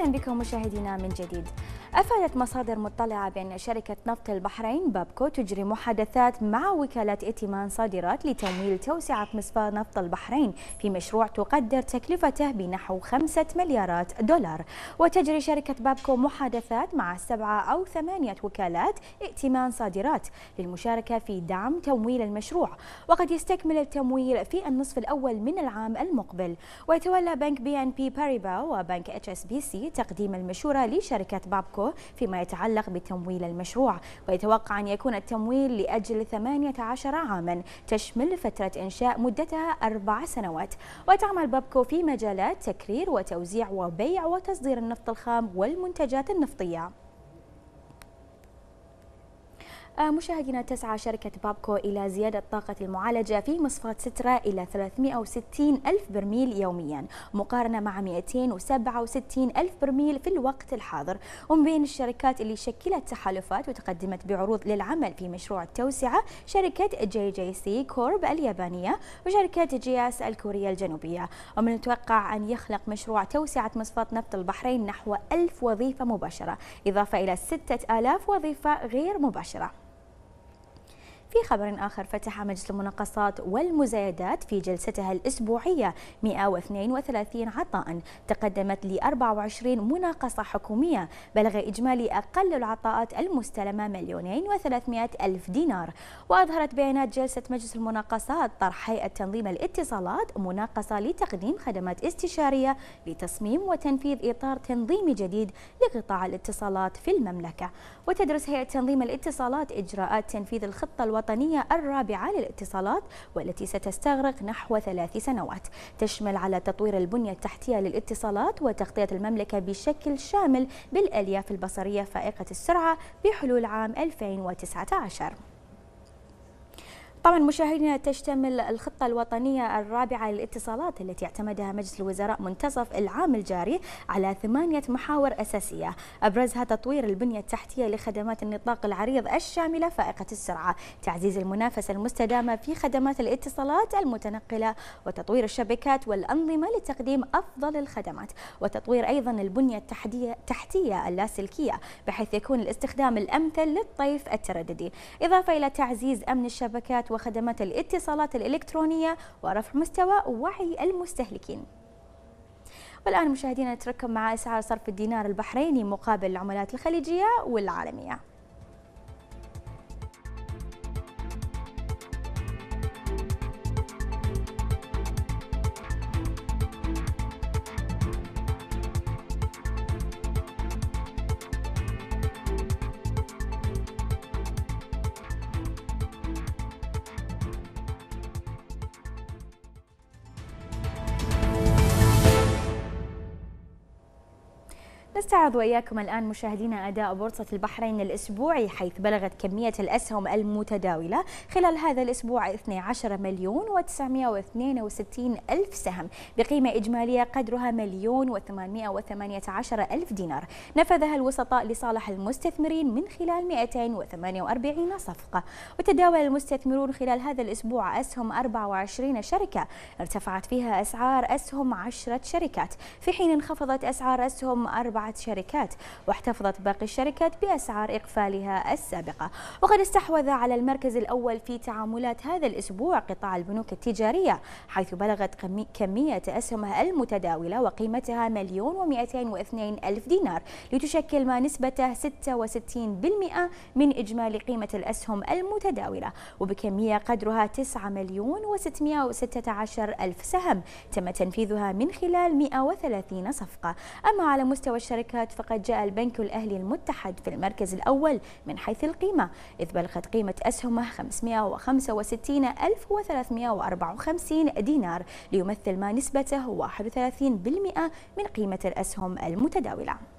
اهلا بكم مشاهدينا من جديد. افادت مصادر مطلعه بان شركه نفط البحرين بابكو تجري محادثات مع وكاله ائتمان صادرات لتمويل توسعه مصفى نفط البحرين في مشروع تقدر تكلفته بنحو 5 مليارات دولار. وتجري شركه بابكو محادثات مع سبعه او ثمانيه وكالات ائتمان صادرات للمشاركه في دعم تمويل المشروع، وقد يستكمل التمويل في النصف الاول من العام المقبل. ويتولى بنك بي ان بي باريبا وبنك اتش اس بي سي تقديم المشورة لشركة بابكو فيما يتعلق بتمويل المشروع ويتوقع أن يكون التمويل لأجل 18 عاما تشمل فترة إنشاء مدتها أربع سنوات وتعمل بابكو في مجالات تكرير وتوزيع وبيع وتصدير النفط الخام والمنتجات النفطية مشاهدينا تسعى شركة بابكو إلى زيادة طاقة المعالجة في مصفاة سترة إلى 360 ألف برميل يوميا مقارنة مع 267 ألف برميل في الوقت الحاضر ومن بين الشركات اللي شكلت تحالفات وتقدمت بعروض للعمل في مشروع التوسعة شركة جي جي سي كورب اليابانية وشركة جي اس الكورية الجنوبية ومن المتوقع أن يخلق مشروع توسعة مصفاة نفط البحرين نحو 1000 وظيفة مباشرة إضافة إلى 6000 وظيفة غير مباشرة في خبر آخر فتح مجلس المناقصات والمزايدات في جلستها الأسبوعية 132 عطاء تقدمت ل 24 مناقصة حكومية بلغ إجمالي أقل العطاءات المستلمة مليونين و300 ألف دينار وأظهرت بيانات جلسة مجلس المناقصات طرح هيئة تنظيم الاتصالات مناقصة لتقديم خدمات استشارية لتصميم وتنفيذ إطار تنظيمي جديد لقطاع الاتصالات في المملكة وتدرس هيئة تنظيم الاتصالات إجراءات تنفيذ الخطة الوطنية الرابعة للاتصالات والتي ستستغرق نحو ثلاث سنوات تشمل على تطوير البنية التحتية للاتصالات وتغطية المملكة بشكل شامل بالألياف البصرية فائقة السرعة بحلول عام 2019 طبعا مشاهدينا تشتمل الخطة الوطنية الرابعة للاتصالات التي اعتمدها مجلس الوزراء منتصف العام الجاري على ثمانية محاور أساسية أبرزها تطوير البنية التحتية لخدمات النطاق العريض الشاملة فائقة السرعة تعزيز المنافسة المستدامة في خدمات الاتصالات المتنقلة وتطوير الشبكات والأنظمة لتقديم أفضل الخدمات وتطوير أيضا البنية التحتية اللاسلكية بحيث يكون الاستخدام الأمثل للطيف الترددي إضافة إلى تعزيز أمن الشبكات وخدمات الاتصالات الإلكترونية ورفع مستوى وعي المستهلكين والآن مشاهدينا نترككم مع أسعار صرف الدينار البحريني مقابل العملات الخليجية والعالمية نستعرض وإياكم الآن مشاهدينا أداء بورصة البحرين الأسبوعي حيث بلغت كمية الأسهم المتداولة خلال هذا الأسبوع 12 مليون و962 ألف سهم بقيمة إجمالية قدرها مليون و818 ألف دينار نفذها الوسطاء لصالح المستثمرين من خلال 248 صفقة وتداول المستثمرون خلال هذا الأسبوع أسهم 24 شركة ارتفعت فيها أسعار أسهم 10 شركات في حين انخفضت أسعار أسهم 4 شركات واحتفظت باقي الشركات بأسعار إقفالها السابقة وقد استحوذ على المركز الأول في تعاملات هذا الأسبوع قطاع البنوك التجارية حيث بلغت كمية أسهمها المتداولة وقيمتها مليون ومئتين ألف دينار لتشكل ما نسبته 66% من إجمالي قيمة الأسهم المتداولة وبكمية قدرها 9 مليون و616 ألف سهم تم تنفيذها من خلال 130 صفقة أما على مستوى الشركة الشركات فقد جاء البنك الأهلي المتحد في المركز الأول من حيث القيمة إذ بلغت قيمة أسهمه 565354 دينار ليمثل ما نسبته 31% من قيمة الأسهم المتداولة